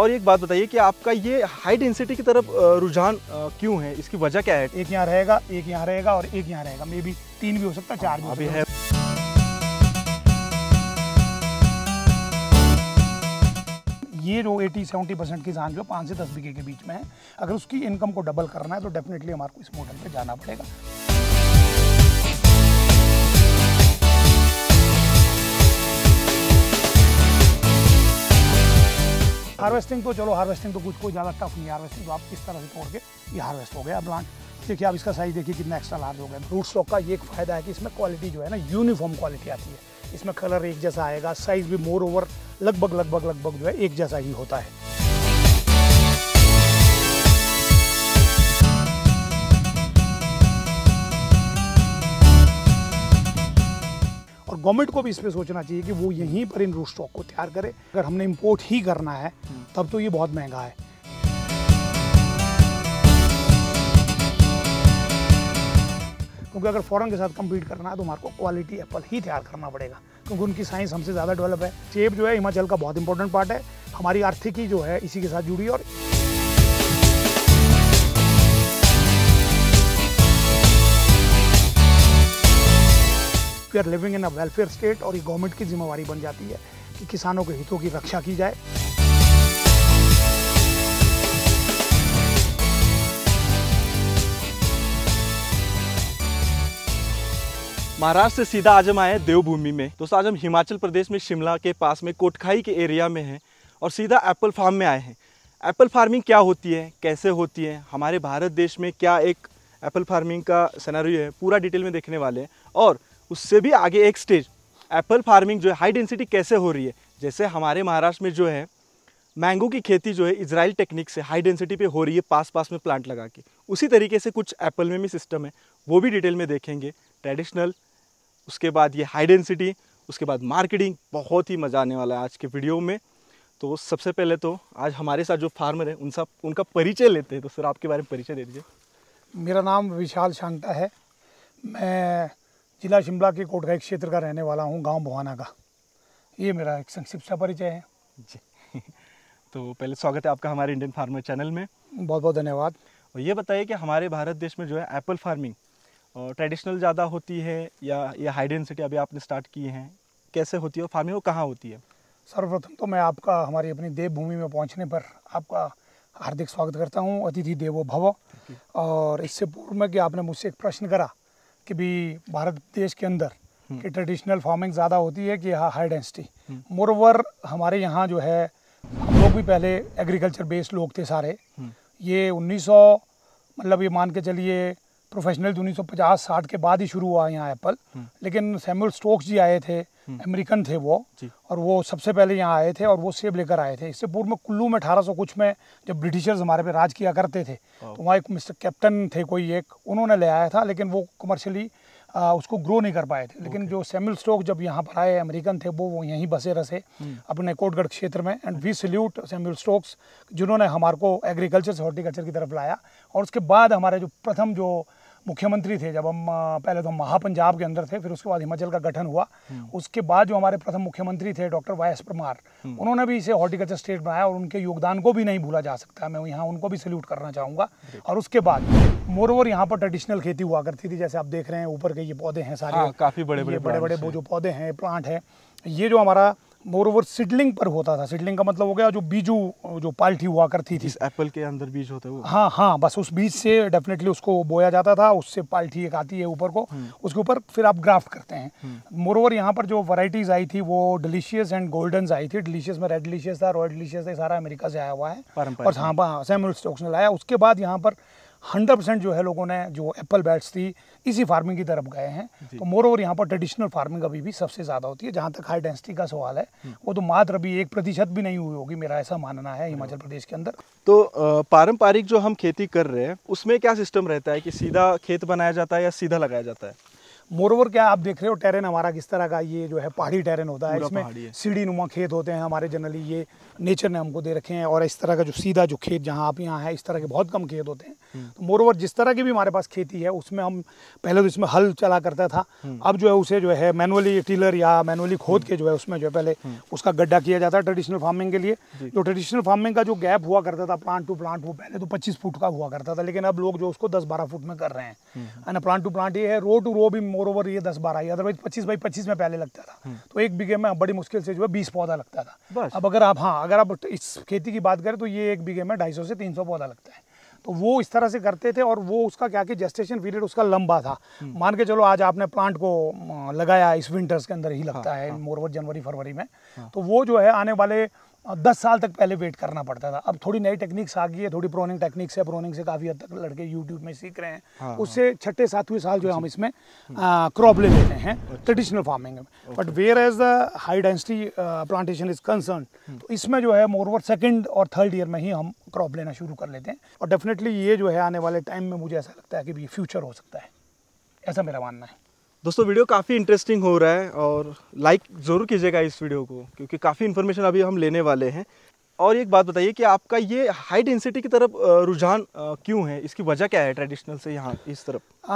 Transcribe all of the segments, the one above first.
और एक बात बताइए कि आपका ये हाई डेंसिटी की तरफ रुझान क्यों है इसकी वजह क्या है एक यहाँ रहेगा एक यहाँ रहेगा और एक यहाँ रहेगा मे बी तीन भी हो सकता चार भी अभी है ये जो 80 70 परसेंट की जान जो पाँच से दस बीघे के बीच में है अगर उसकी इनकम को डबल करना है तो डेफिनेटली हमारे को इस मॉडल पे जाना पड़ेगा हार्वेस्टिंग तो चलो हार्वेस्टिंग तो कुछ कोई ज़्यादा टफ नहीं हार्वेस्टिंग तो आप किस तरह से तोड़ के ये हार्वेस्ट हो गया प्लांट देखिए आप इसका साइज़ देखिए कितना एक्स्ट्रा लार्ज हो गया रूट स्टॉक का ये एक फ़ायदा है कि इसमें क्वालिटी जो है ना यूनिफॉर्म क्वालिटी आती है इसमें कलर एक जैसा आएगा साइज़ भी मोर ओवर लगभग लगभग लगभग जो है एक जैसा ही होता है गवर्नमेंट को भी इस पर सोचना चाहिए कि वो यहीं पर इन रूट स्टॉक को तैयार करे अगर हमने इम्पोर्ट ही करना है हम्म। तब तो ये बहुत महंगा है क्योंकि अगर फॉरन के साथ कम्पीट करना है तो हमारे को क्वालिटी एप्पल ही तैयार करना पड़ेगा क्योंकि उनकी साइंस हमसे ज़्यादा डेवलप है चेप जो है हिमाचल का बहुत इंपॉर्टेंट पार्ट है हमारी आर्थिकी जो है इसी के साथ जुड़ी और we are living in a welfare state और ये गवर्नमेंट की जिम्मेवारी बन जाती है कि किसानों के हितों की रक्षा की जाए महाराष्ट्र से सीधा आज हम आए देवभूमि में दोस्तों आज हम हिमाचल प्रदेश में शिमला के पास में कोटखाई के एरिया में हैं और सीधा एप्पल फार्म में आए हैं एप्पल फार्मिंग क्या होती है कैसे होती है हमारे भारत देश में क्या एक एप्पल फार्मिंग का सनारियो है पूरा डिटेल में देखने वाले हैं और उससे भी आगे एक स्टेज एप्पल फार्मिंग जो है हाई डेंसिटी कैसे हो रही है जैसे हमारे महाराष्ट्र में जो है मैंगो की खेती जो है इसराइल टेक्निक से हाई डेंसिटी पे हो रही है पास पास में प्लांट लगा के उसी तरीके से कुछ एप्पल में भी सिस्टम है वो भी डिटेल में देखेंगे ट्रेडिशनल उसके बाद ये हाई डेंसिटी उसके बाद मार्केटिंग बहुत ही मज़ा आने वाला है आज के वीडियो में तो सबसे पहले तो आज हमारे साथ जो फार्मर हैं उन सब उनका परिचय लेते हैं तो सर आपके बारे में परिचय दे दीजिए मेरा नाम विशाल शांता है मैं जिला शिमला के कोटगाई क्षेत्र का रहने वाला हूँ गाँव भवाना का ये मेरा एक संक्षिप्त सा परिचय है जी तो पहले स्वागत है आपका हमारे इंडियन फार्मर चैनल में बहुत बहुत धन्यवाद और ये बताइए कि हमारे भारत देश में जो है एप्पल फार्मिंग ट्रेडिशनल ज़्यादा होती है या ये हाई डेंसिटी अभी आपने स्टार्ट की है कैसे होती है और फार्मिंग वो कहाँ होती है सर्वप्रथम तो मैं आपका हमारी अपनी देवभूमि में पहुँचने पर आपका हार्दिक स्वागत करता हूँ अतिथि देवो भव और इससे पूर्व में कि आपने मुझसे एक प्रश्न करा कि भी भारत देश के अंदर कि ट्रेडिशनल फार्मिंग ज़्यादा होती है कि यहाँ हाई डेंसिटी मोरवर हमारे यहाँ जो है हम लोग भी पहले एग्रीकल्चर बेस्ड लोग थे सारे हम्म। ये 1900 मतलब ये मान के चलिए प्रोफेशनल 1950-60 के बाद ही शुरू हुआ यहाँ एप्पल हम्म। लेकिन सैमुअल स्टोक्स जी आए थे हम्म। अमेरिकन थे वो और वो सबसे पहले यहाँ आए थे और वो सेब लेकर आए थे इससे पूर्व में कुल्लू में अठारह सौ कुछ में जब ब्रिटिशर्स हमारे पे राज किया करते थे तो वहाँ एक मिस्टर कैप्टन थे कोई एक उन्होंने ले आया था लेकिन वो कमर्शली उसको ग्रो नहीं कर पाए थे लेकिन जो सेमिल स्टोक जब यहाँ पर आए अमेरिकन थे वो वो यहीं बसे रसे हम्म। अपने कोटगढ़ क्षेत्र में and we salute Samuel Stokes जिन्होंने हमारे को एग्रीकल्चर से हॉर्टिकल्चर की तरफ लाया और उसके बाद हमारे जो प्रथम जो मुख्यमंत्री थे जब हम पहले तो हम महापंजाब के अंदर थे फिर उसके बाद हिमाचल का गठन हुआ हम्म। उसके बाद जो हमारे प्रथम मुख्यमंत्री थे डॉक्टर वाई एस परमार हम्म। उन्होंने भी इसे हॉर्टिकल्चर स्टेट बनाया और उनके योगदान को भी नहीं भूला जा सकता मैं यहाँ उनको भी सल्यूट करना चाहूँगा और उसके बाद मोर ओवर यहाँ पर ट्रेडिशनल खेती हुआ करती थी जैसे आप देख रहे हैं ऊपर के ये पौधे हैं सारे हाँ, काफ़ी बड़े बड़े बड़े बड़े वो जो पौधे हैं प्लांट हैं ये जो हमारा मोर ओवर सिडलिंग पर होता था सिडलिंग का मतलब हो गया जो बीजू जो पाल्टी हुआ करती थी एप्पल के अंदर बीज होते हैं हाँ हाँ बस उस बीज से डेफिनेटली उसको बोया जाता था उससे पाल्टी एक आती है ऊपर को हम्म। उसके ऊपर फिर आप ग्राफ्ट करते हैं हम्म। मोर ओवर यहाँ पर जो वराइटीज़ आई थी वो डिलीशियस एंड गोल्डन आई थी डिलीशियस में रेड डिलीशियस था रॉयल डिलीशियस था सारा अमेरिका से आया हुआ है और हाँ, हाँ सैमुअल स्टोक्स ने लाया उसके बाद यहाँ पर 100 परसेंट जो है लोगों ने जो एप्पल बैट्स थी इसी फार्मिंग की तरफ गए हैं तो मोर ओवर यहाँ पर ट्रेडिशनल फार्मिंग अभी भी सबसे ज़्यादा होती है जहाँ तक हाई डेंसिटी का सवाल है हम्म। वो तो मात्र अभी एक प्रतिशत भी नहीं हुई होगी मेरा ऐसा मानना है हिमाचल प्रदेश के अंदर तो पारंपरिक जो हम खेती कर रहे हैं उसमें क्या सिस्टम रहता है कि सीधा खेत बनाया जाता है या सीधा लगाया जाता है मोरवर क्या आप देख रहे हो टेरेन हमारा किस तरह का ये जो है पहाड़ी टेरेन होता है इसमें सीढ़ी नुमा खेत होते हैं हमारे जनरली ये नेचर ने हमको दे रखे हैं और इस तरह का जो सीधा जो खेत जहाँ आप यहाँ है इस तरह के बहुत कम खेत होते हैं हम्म। तो मोरवर जिस तरह की भी हमारे पास खेती है उसमें हम पहले तो इसमें हल चला करता था हम्म। अब जो है उसे जो है मैनुअली टीलर या मैनुअली खोद के हम्म। जो है उसमें जो है पहले उसका गड्ढा किया जाता है ट्रेडिशनल फार्मिंग के लिए जो ट्रेडिशनल फार्मिंग का जो गैप हुआ करता था प्लांट टू प्लांट वो पहले तो पच्चीस फुट का हुआ करता था लेकिन अब लोग जो उसको दस बारह फुट में कर रहे हैं प्लांट टू प्लांट ये है रो टू रो भी मोर ओवर ये दस बारह ही अदरवाइज पच्चीस बाई पच्चीस में पहले लगता था हम्म। तो एक बीघे में बड़ी मुश्किल से जो है बीस पौधा लगता था अब अगर आप हाँ अगर आप तो इस खेती की बात करें तो ये एक बीघे में ढाई से तीन पौधा लगता है तो वो इस तरह से करते थे और वो उसका क्या कि जेस्टेशन पीरियड उसका लंबा था हम्म। मान के चलो आज आपने प्लांट को लगाया इस विंटर्स के अंदर ही लगता हाँ, है हाँ, मोरवर जनवरी फरवरी में हाँ, तो वो जो है आने वाले दस साल तक पहले वेट करना पड़ता था अब थोड़ी नई टेक्निक्स आ गई है थोड़ी प्रोनिंग टेक्निक्स है प्रोनिंग से काफ़ी हद तक लड़के यूट्यूब में सीख रहे हैं हाँ, हाँ, उससे छठे सातवें साल जो है हम अच्छा। इसमें क्रॉप ले लेते हैं ट्रेडिशनल अच्छा। फार्मिंग में but whereas the high density plantation is concern तो इसमें जो है मोर ओवर सेकेंड और थर्ड ईयर में ही हम क्रॉप लेना शुरू कर लेते हैं और डेफिनेटली ये जो है आने वाले टाइम में मुझे ऐसा लगता है कि ये फ्यूचर हो सकता है ऐसा मेरा मानना है दोस्तों वीडियो काफ़ी इंटरेस्टिंग हो रहा है और लाइक ज़रूर कीजिएगा इस वीडियो को क्योंकि काफ़ी इन्फॉर्मेशन अभी हम लेने वाले हैं और एक बात बताइए कि आपका ये हाई डेंसिटी की तरफ रुझान क्यों है इसकी वजह क्या है ट्रेडिशनल से यहाँ इस तरफ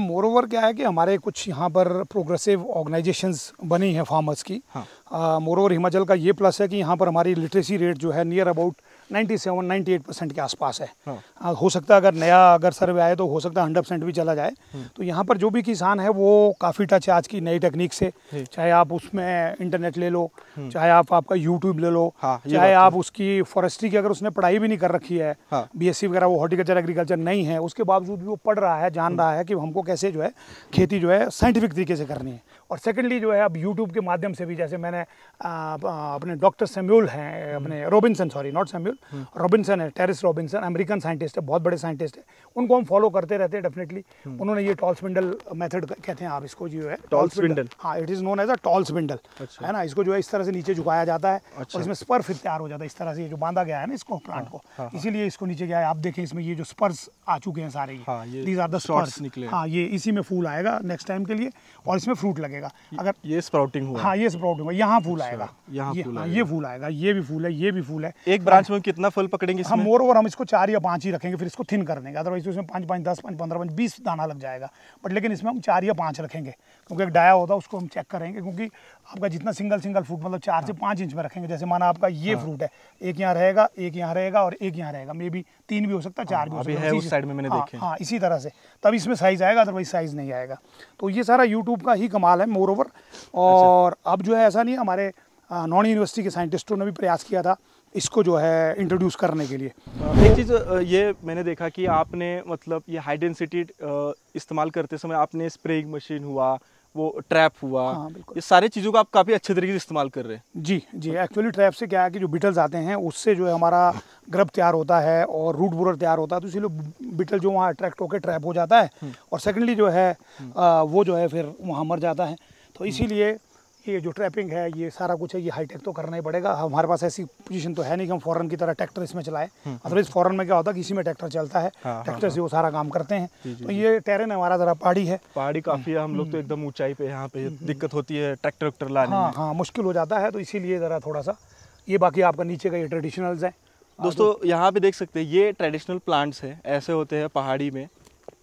मोर ओवर क्या है कि हमारे कुछ यहाँ पर प्रोग्रेसिव ऑर्गेनाइजेशंस बनी हैं फार्मर्स की मोर हाँ। ओवर हिमाचल का ये प्लस है कि यहाँ पर हमारी लिटरेसी रेट जो है near about ninety seven ninety eight percent के आसपास है हाँ। आ, हो सकता है अगर नया अगर सर्वे आए तो हो सकता है हंड्रेड परसेंट भी चला जाए हम्म। तो यहाँ पर जो भी किसान है वो काफ़ी टच है आज की नई टेक्निक से चाहे आप उसमें इंटरनेट ले लो हम्म। चाहे आप आपका यूट्यूब ले लो हाँ, चाहे तो आप उसकी फॉरेस्ट्री की अगर उसने पढ़ाई भी नहीं कर रखी है बी हाँ। वगैरह वो हॉर्टिकल्चर एग्रीकल्चर नहीं है उसके बावजूद भी वो पढ़ रहा है जान हम्म। रहा है कि हमको कैसे जो है खेती जो है साइंटिफिक तरीके से करनी है और सेकेंडली जो है अब यूट्यूब के माध्यम से भी जैसे मैंने अपने डॉक्टर सेम्यूल हैं अपने Robinson sorry not Samuel example Robinson है टेरिस रॉबिन्सन अमेरिकन साइंटिस्ट है बहुत बड़े साइंटिस्ट है उनको हम फॉलो करते रहते हैं डेफिनेटली उन्होंने ये टॉल स्पिंडल मेथड कहते हैं आप इसको जो है टॉल स्पिंडल हाँ it is known as a tall spindle है ना इसको जो है इस तरह से नीचे झुकाया जाता है और अच्छा। इसमें स्पर फिर तैयार हो जाता है इस तरह से जो बांधा गया है ना इसको प्लांट हाँ, को हाँ, हाँ। इसीलिए इसको नीचे गया है आप देखें इसमें ये जो स्पर्स आ चुके हैं सारे दीज आर दर्स निकले हाँ ये इसी में फूल आएगा नेक्स्ट टाइम के लिए और इसमें फ्रूट लगेगा अगर ये स्प्राउटिंग हुआ हाँ ये स्प्राउटिंग हुआ यहाँ फूल अच्छा, आएगा यहाँ ये फूल आएगा ये भी फूल है ये भी फूल है एक ब्रांच में कितना फल पकड़ेंगे हम हाँ, मोर ओवर हम इसको चार या पाँच ही रखेंगे फिर इसको थिन कर देंगे अदरवाइज तो उसमें पाँच पाँच दस पाँच पंद्रह पाँच बीस दाना लग जाएगा बट लेकिन इसमें हम चार या पाँच रखेंगे क्योंकि एक डाया होता है उसको हम चेक करेंगे क्योंकि आपका जितना सिंगल सिंगल फ्रूट मतलब चार से हाँ। पाँच इंच में रखेंगे जैसे माना आपका ये फ्रूट हाँ। है एक यहाँ रहेगा एक यहाँ रहेगा और एक यहाँ रहेगा मे बी तीन भी हो सकता है चार भी हो सकता है उस साइड में मैंने हाँ इसी तरह से तब इसमें साइज़ आएगा अदरवाइज साइज़ नहीं आएगा तो ये सारा यूट्यूब का ही कमाल है मोर ओवर अच्छा। और अब जो है ऐसा नहीं हमारे नॉन यूनिवर्सिटी के साइंटिस्टों ने भी प्रयास किया था इसको जो है इंट्रोड्यूस करने के लिए एक चीज़ ये मैंने देखा कि आपने मतलब ये हाई डेंसिटी इस्तेमाल करते समय आपने स्प्रेइंग मशीन हुआ वो ट्रैप हुआ हाँ, ये सारी चीज़ों का आप काफ़ी अच्छे तरीके से इस्तेमाल कर रहे हैं जी जी एक्चुअली ट्रैप से क्या है कि जो बिटल्स आते हैं उससे जो है हमारा ग्रब तैयार होता है और रूट बोरर तैयार होता है तो इसीलिए बिटल जो वहाँ अट्रैक्ट होकर ट्रैप हो जाता है हम्म। और सेकेंडली जो है आ, हम्म। वो जो है फिर वहाँ मर जाता है तो हम्म। इसीलिए ये जो ट्रैपिंग है ये सारा कुछ है ये हाईटेक तो करना ही पड़ेगा हाँ, हमारे पास ऐसी पोजीशन तो है नहीं कि हम फॉरन की तरह ट्रैक्टर इसमें चलाएं अदरवाइज हम्म, मतलब हम्म। फॉरन में क्या होता है इसी में ट्रैक्टर चलता है ट्रैक्टर हाँ, हाँ, से वो सारा काम करते हैं तो ये टेरेन हमारा ज़रा पहाड़ी है पहाड़ी काफ़ी है हम लोग तो हम्म। एकदम ऊंचाई पे यहाँ पे दिक्कत होती है ट्रैक्टर वैक्टर लाने हाँ हाँ मुश्किल हो जाता है तो इसीलिए ज़रा थोड़ा सा ये बाकी आपका नीचे का ये ट्रेडिशनल्स है दोस्तों यहाँ पे देख सकते हैं ये ट्रेडिशनल प्लांट्स हैं ऐसे होते हैं पहाड़ी में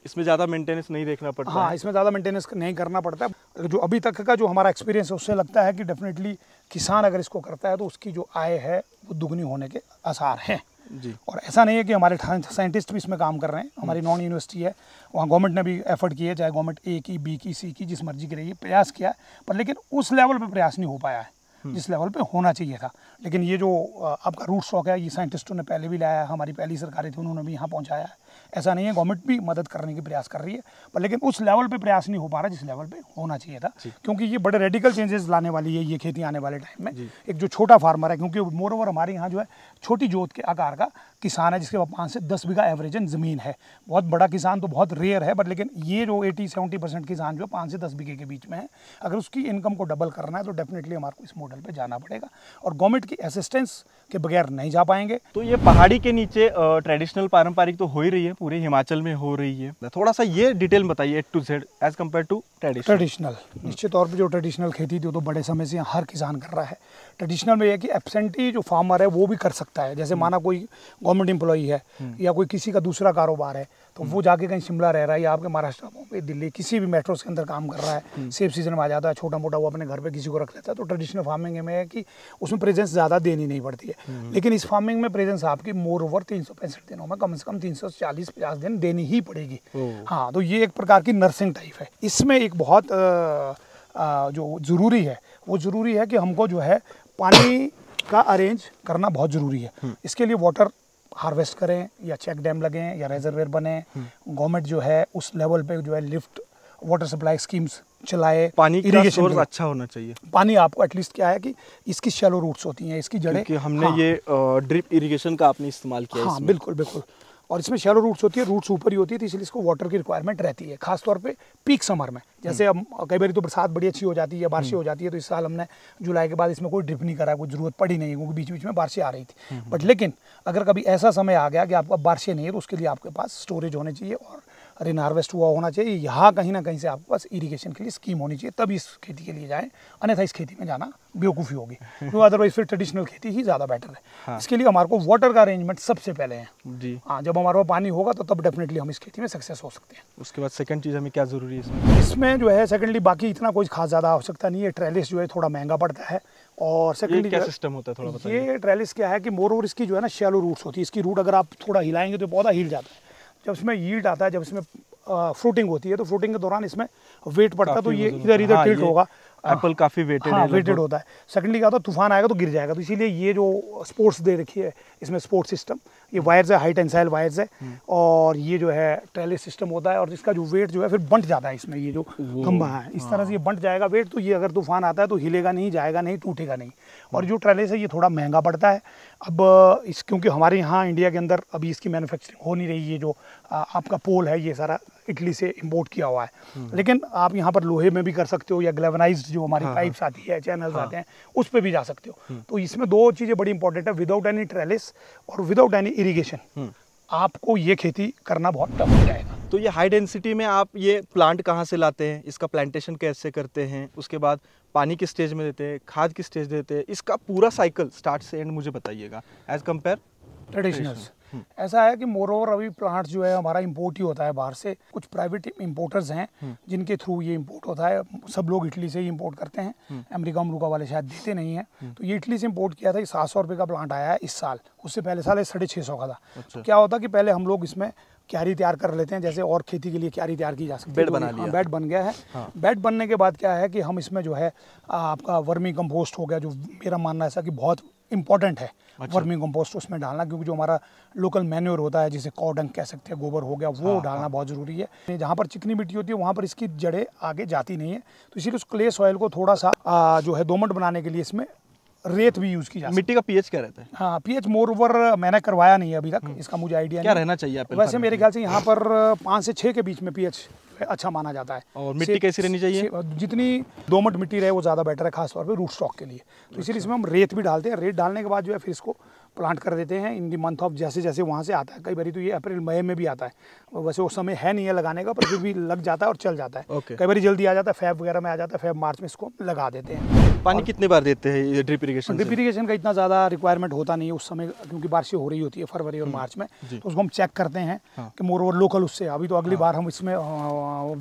इसमें ज़्यादा मेंटेनेंस नहीं देखना पड़ता हाँ इसमें ज़्यादा मेंटेनेंस नहीं करना पड़ता है जो अभी तक का जो हमारा एक्सपीरियंस है उससे लगता है कि डेफिनेटली किसान अगर इसको करता है तो उसकी जो आय है वो दुगनी होने के आसार हैं जी और ऐसा नहीं है कि हमारे साइंटिस्ट भी इसमें काम कर रहे हैं हम्म। हमारी नॉन यूनिवर्सिटी है वहाँ गवर्नमेंट ने भी एफर्ट किए चाहे गवर्नमेंट ए की बी की सी की जिस मर्जी की रही प्रयास किया पर लेकिन उस लेवल पर प्रयास नहीं हो पाया है हम्म। जिस लेवल पे होना चाहिए था लेकिन ये जो आपका रूट शॉक है ये साइंटिस्टों ने पहले भी लाया है हमारी पहली सरकारें थी उन्होंने भी यहाँ पहुँचाया है ऐसा नहीं है गवर्नमेंट भी मदद करने की प्रयास कर रही है पर लेकिन उस लेवल पे प्रयास नहीं हो पा रहा जिस लेवल पे होना चाहिए था क्योंकि ये बड़े रेडिकल चेंजेस लाने वाली है ये खेती आने वाले टाइम में एक जो छोटा फार्मर है क्योंकि मोर ओवर हमारे यहाँ जो है छोटी जोत के आकार का किसान है जिसके पास पाँच से दस बीघा एवरेजन ज़मीन है बहुत बड़ा किसान तो बहुत रेयर है बट लेकिन ये जो एटी सेवेंटी परसेंट किसान जो है पाँच से दस बीघे के बीच में है अगर उसकी इनकम को डबल करना है तो डेफिनेटली हमारे को इस मॉडल पर जाना पड़ेगा और गवर्नमेंट की असिस्टेंस के बगैर नहीं जा पाएंगे तो ये पहाड़ी के नीचे ट्रेडिशनल पारंपरिक तो हो ही रही है पूरे हिमाचल में हो रही है थोड़ा सा ये डिटेल बताइए to Z as compare to traditional निश्चित तौर पर जो ट्रेडिशनल खेती थी वो तो बड़े समय से हर किसान कर रहा है ट्रेडिशनल में यह कि एबसेंटी जो फार्मर है वो भी कर सकता है जैसे माना कोई गवर्नमेंट एम्प्लॉई है हम्म। या कोई किसी का दूसरा कारोबार है तो वो जाके कहीं शिमला रह रहा है या आपके महाराष्ट्र बॉम्बे दिल्ली किसी भी मेट्रोस के अंदर काम कर रहा है सेफ हम्म। सीजन में आ जाता है छोटा मोटा वो अपने घर पे किसी को रख लेता है तो ट्रेडिशनल फार्मिंग में है कि उसमें प्रेजेंस ज़्यादा देनी नहीं पड़ती है हम्म। लेकिन इस फार्मिंग में प्रेजेंस आपकी मोर ओवर तीन सौ पैंसठ दिनों में कम से कम तीन सौ चालीस पचास दिन देनी ही पड़ेगी हाँ तो ये एक प्रकार की नर्सिंग टाइप है इसमें एक बहुत जो ज़रूरी है वो ज़रूरी है कि हमको जो है पानी का अरेंज करना बहुत ज़रूरी है हम्म। इसके लिए वाटर हार्वेस्ट करें या चेक डैम लगें या रेजरवेयर बने गवर्नमेंट जो है उस लेवल पे जो है लिफ्ट वाटर सप्लाई स्कीम्स चलाए पानी इरीगेशन अच्छा होना चाहिए पानी आपको एटलीस्ट क्या है कि इसकी शेलो रूट्स होती हैं इसकी जड़ें हमने हाँ, ये ड्रिप इरिगेशन का आपने इस्तेमाल किया हाँ बिल्कुल बिल्कुल और इसमें शेलो रूट्स होती है रूट्स ऊपर ही होती है तो इसलिए इसको वाटर की रिक्वायरमेंट रहती है खासतौर पर पीक समर में जैसे अब कई बार तो बरसात बड़ी अच्छी हो जाती है बारिश हम्म। हो जाती है तो इस साल हमने जुलाई के बाद इसमें कोई ड्रिप नहीं करा कोई जरूरत पड़ी नहीं क्योंकि बीच बीच में बारिश आ रही थी बट हम्म, हम्म। लेकिन अगर कभी ऐसा समय आ गया कि आपको बारिशें नहीं है तो उसके लिए आपके पास स्टोरेज होने चाहिए और रिन हार्वेस्ट हुआ होना चाहिए यहाँ कहीं ना कहीं से आपके पास इरीगेशन के लिए स्कीम होनी चाहिए तब इस खेती के लिए जाएँ अन्यथा इस खेती में जाना बेवकूफ़ी होगी तो अदरवाइज फिर ट्रेडिशनल खेती ही ज़्यादा बेटर है हाँ। इसके लिए हमारे को वाटर का अरेंजमेंट सबसे पहले है जी हाँ जब हमारे पास पानी होगा तो तब डेफिनेटली हम इस खेती में सक्सेस हो सकते हैं उसके बाद सेकंड चीज़ हमें क्या ज़रूरी है इसमें इसमें जो है सेकंडली बाकी इतना कोई खास ज़्यादा आवश्यकता नहीं है ट्रेलिस जो है थोड़ा महंगा पड़ता है और सेकंडली क्या सिस्टम होता है थोड़ा ये ट्रेलिस क्या है कि मोर ओवर इसकी जो है ना शेलो रूट्स होती है इसकी रूट अगर आप थोड़ा हिलाएंगे तो पौधा हिल जाता है जब इसमें यील्ड आता है जब इसमें फ्रूटिंग होती है तो फ्रूटिंग के दौरान इसमें वेट पड़ता है तो ये इधर इधर टिल्ट होगा एप्पल काफ़ी वेटेड हाँ, वेटेड होता है सेकंडली क्या होता है तूफान आएगा तो गिर जाएगा तो इसीलिए ये जो स्पोर्ट्स दे रखी है इसमें स्पोर्ट्स सिस्टम ये वायर्स है हाई टेंसाइल वायर्स है हम्म। और ये जो है ट्रेलिस सिस्टम होता है और इसका जो वेट जो है फिर बंट जाता है इसमें ये जो खम्भा है इस तरह से ये हाँ। बंट जाएगा वेट तो ये अगर तूफान आता है तो हिलेगा नहीं जाएगा नहीं टूटेगा नहीं और हम्म। जो ट्रेलिस है ये थोड़ा महंगा पड़ता है अब इस क्योंकि हमारे यहाँ इंडिया के अंदर अभी इसकी मैन्युफैक्चरिंग हो नहीं रही है जो आपका पोल है ये सारा इटली से इम्पोर्ट किया हुआ है हम्म। लेकिन आप यहाँ पर लोहे में भी कर सकते हो या ग्लेवनाइज जो हमारी हाँ, पाइप्स हाँ। आती है चैनल्स हाँ, आते हैं उस पर भी जा सकते हो हम्म। तो इसमें दो चीज़ें बड़ी इंपॉर्टेंट है विदाउट एनी ट्रेलिस और विदाउट एनी इरीगेशन आपको ये खेती करना बहुत टफ हो जाएगा तो ये हाई डेंसिटी में आप ये प्लांट कहाँ से लाते हैं इसका प्लांटेशन कैसे करते हैं उसके बाद पानी किस स्टेज में देते हैं खाद किस स्टेज देते हैं इसका पूरा साइकिल स्टार्ट से एंड मुझे बताइएगा एज कम्पेयर ट्रेडिशनल्स ऐसा है कि ओवर अभी प्लांट जो है हमारा इम्पोर्ट ही होता है बाहर से कुछ प्राइवेट इम्पोर्टर्स हैं जिनके थ्रू ये इम्पोर्ट होता है सब लोग इटली से ही इम्पोर्ट करते हैं अमेरिका हम्म। अमरीका वाले शायद देते नहीं है हम्म। तो ये इटली से इम्पोर्ट किया था सात सौ रुपये का प्लांट आया है इस साल उससे पहले साल साढ़े छः सौ का था अच्छा। तो क्या होता कि पहले हम लोग इसमें क्यारी तैयार कर लेते हैं जैसे और खेती के लिए क्यारी तैयार की जा सकती है बेड बना हाँ, लिया बेड बन गया है हाँ। बेड बनने के बाद क्या है कि हम इसमें जो है आपका वर्मी कंपोस्ट हो गया जो मेरा मानना ऐसा कि बहुत इंपॉर्टेंट है अच्छा। वर्मी कंपोस्ट उसमें डालना क्योंकि जो हमारा लोकल मैन्योर होता है जिसे कॉडंग कह सकते हैं गोबर हो गया वो हाँ, डालना हाँ। बहुत ज़रूरी है जहाँ पर चिकनी मिट्टी होती है वहाँ पर इसकी जड़ें आगे जाती नहीं है तो इसीलिए उस क्ले सॉयल को थोड़ा सा आ, जो है दोमट बनाने के लिए इसमें रेत भी यूज की जाती है मिट्टी का पीएच क्या रहता है हाँ पीएच मोर ओवर मैंने करवाया नहीं है अभी तक हम्म। इसका मुझे आइडिया क्या रहना चाहिए वैसे मेरे ख्याल से यहाँ पर पाँच से छः के बीच में पीएच अच्छा माना जाता है और मिट्टी कैसी रहनी चाहिए जितनी दोमट मिट्टी रहे वो ज़्यादा बेटर है खासतौर पर रूट स्टॉक के लिए तो अच्छा। इसीलिए इसमें हम रेत भी डालते हैं रेत डालने के बाद जो है फिर इसको प्लांट कर देते हैं इन दी मंथ ऑफ जैसे जैसे वहाँ से आता है कई बार तो ये अप्रैल मई में भी आता है वैसे वो समय है नहीं है लगाने का पर फिर भी लग जाता है और चल जाता है okay. कई बार जल्दी आ जाता है फैब वगैरह में आ जाता है फैब मार्च में इसको लगा देते हैं पानी कितने बार देते हैं ड्रिप इरीगेशन ड्रिप इरीगेशन का इतना ज़्यादा रिक्वायरमेंट होता नहीं है उस समय क्योंकि बारिश हो रही होती है फरवरी और हम्म। मार्च में तो उसको हम चेक करते हैं हाँ। कि मोर ओवर लोकल उससे अभी तो अगली हाँ। बार हम इसमें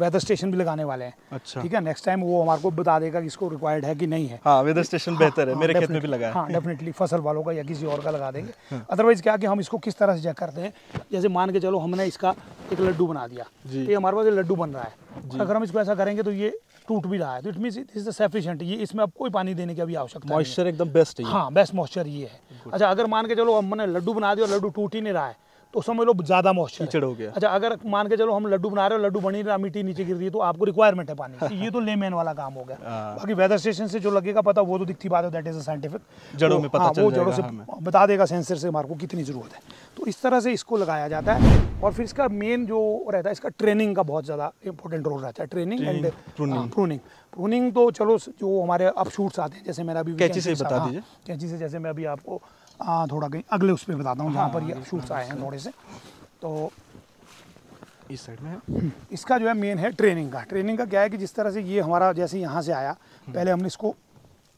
वेदर स्टेशन भी लगाने वाले हैं अच्छा। ठीक है नेक्स्ट टाइम वो हमारे को बता देगा कि इसको रिक्वायर्ड है कि नहीं है वेदर हाँ, स्टेशन बेहतर है मेरे खेत में भी लगा है डेफिनेटली फसल वालों का या किसी और का लगा देंगे अदरवाइज़ क्या कि हम इसको किस तरह से चेक करते हैं जैसे मान के चलो हमने इसका एक लड्डू बना दिया तो ये हमारे पास लड्डू बन रहा है अगर हम इसको ऐसा करेंगे तो ये टूट भी रहा है तो इट मीन इज सफिशियंट ये इसमें अब कोई पानी देने की अभी आवश्यकता मॉइस्चर एकदम बेस्ट है हाँ बेस्ट मॉइस्चर ये है अच्छा अगर मान के चलो हमने लड्डू बना दिया और लड्डू टूट ही नहीं रहा है तो समझ लो ज़्यादा मॉइस्चर हो गया अच्छा अगर मान के चलो हम लड्डू बना रहे हो लड्डू बनी रहा मिट्टी नीचे गिर रही है तो आपको रिक्वायरमेंट है पानी ये तो लेमेन वाला काम हो गया हाँ। बाकी वेदर स्टेशन से जो लगेगा पता वो तो दिखती बात है दैट इज साइंटिफिक जड़ों तो में पता हाँ, वो जड़ों से बता देगा सेंसर से हमारे को कितनी ज़रूरत है तो इस तरह से इसको लगाया जाता है और फिर इसका मेन जो रहता है इसका ट्रेनिंग का बहुत ज़्यादा इंपॉर्टेंट रोल रहता है ट्रेनिंग एंड प्रूनिंग प्रूनिंग तो चलो जो हमारे अपशूट्स आते हैं जैसे मेरा अभी कैची से बता दीजिए हाँ, कैची से जैसे मैं अभी आपको आ, थोड़ा कहीं अगले उस पर बताता हूँ जहाँ हाँ, पर ये शूट्स आए हैं थोड़े से तो इस साइड में हम्म, इसका जो है मेन है ट्रेनिंग का ट्रेनिंग का क्या है कि जिस तरह से ये हमारा जैसे यहाँ से आया हम्म। पहले हमने इसको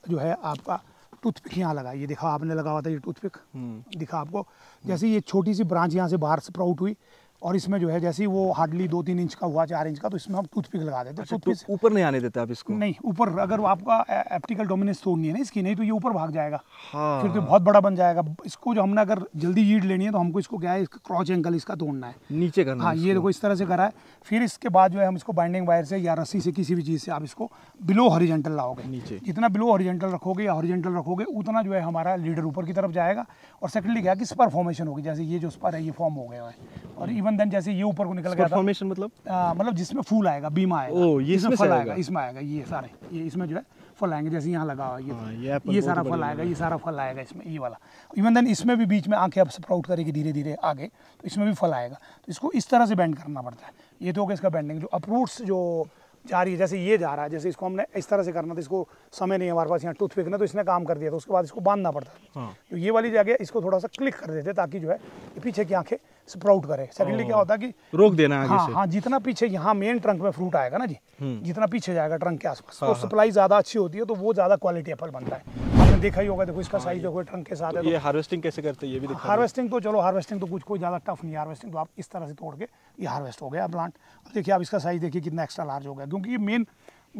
जो है आपका टूथपिक यहाँ लगा ये देखा आपने लगा हुआ था ये टूथपिक हम्म। दिखा आपको जैसे ये छोटी सी ब्रांच यहाँ से बाहर स्प्राउट हुई और इसमें जो है जैसे ही वो हार्डली दो तीन इंच का हुआ चार इंच का तो इसमें हम टूथपिक लगा देते हैं अच्छा, तो ऊपर नहीं आने देते आप इसको नहीं ऊपर अगर आपका एप्टिकल डोमिनेंस तोड़नी है ना इसकी नहीं तो ये ऊपर भाग जाएगा हाँ। फिर तो बहुत बड़ा बन जाएगा इसको जो हमने अगर जल्दी ईड लेनी है तो हमको इसको क्या है इसका क्रॉच एंकल इसका तोड़ना है नीचे करना हाँ ये देखो इस तरह से करा है फिर इसके बाद जो है हम इसको बाइंडिंग वायर से या रस्सी से किसी भी चीज़ से आप इसको बिलो हॉरिजेंटल लाओगे नीचे जितना बिलो हॉरिजेंटल रखोगे या हॉरिजेंटल रखोगे उतना जो है हमारा लीडर ऊपर की तरफ जाएगा और सेकंडली क्या कि स्पर फॉर्मेशन होगी जैसे ये जो स्पर है ये फॉर्म हो गया है और इवन हम्म। फॉर्मेशन जैसे ये ऊपर को निकल गया था फॉर्मेशन मतलब आ, मतलब जिसमें फूल आएगा बीमा आएगा ओ, ये इसमें फल आएगा इसमें आएगा ये सारे ये इसमें जो है फल आएंगे जैसे यहाँ लगा हुआ ये आ, हाँ, ये, ये सारा फल आएगा ये सारा फल आएगा इसमें ये वाला इवन देन इसमें भी बीच में आंखें अब स्प्राउट करेगी धीरे धीरे आगे तो इसमें भी फल आएगा तो इसको इस तरह से बैंड करना पड़ता है ये तो होगा इसका बैंडिंग जो अप्रूट्स जो जा रही है जैसे ये जा रहा है जैसे इसको हमने इस तरह से करना था इसको समय नहीं हमारे पास यहाँ पिक ना तो इसने काम कर दिया था उसके बाद इसको बांधना पड़ता है हाँ। तो ये वाली जगह इसको थोड़ा सा क्लिक कर देते ताकि जो है पीछे की आंखें स्प्राउट करे सेकंडली क्या होता है कि रोक देना आगे हाँ हाँ जितना पीछे यहाँ मेन ट्रंक में फ्रूट आएगा ना जी हम्म। जितना पीछे जाएगा ट्रंक के आसपास सप्लाई हाँ, तो हाँ। ज़्यादा अच्छी होती है तो वो ज़्यादा क्वालिटी एप्पल बनता है देखा ही होगा देखो इसका साइज हाँ, देखो ट्रंक के साथ तो ये हार्वेस्टिंग कैसे करते हैं ये भी देखो हार्वेस्टिंग तो चलो हार्वेस्टिंग तो कुछ कोई ज़्यादा टफ नहीं हार्वेस्टिंग तो आप इस तरह से तोड़ के ये हार्वेस्ट हो गया प्लांट देखिए आप इसका साइज देखिए कितना एक्स्ट्रा लार्ज हो गया क्योंकि ये मेन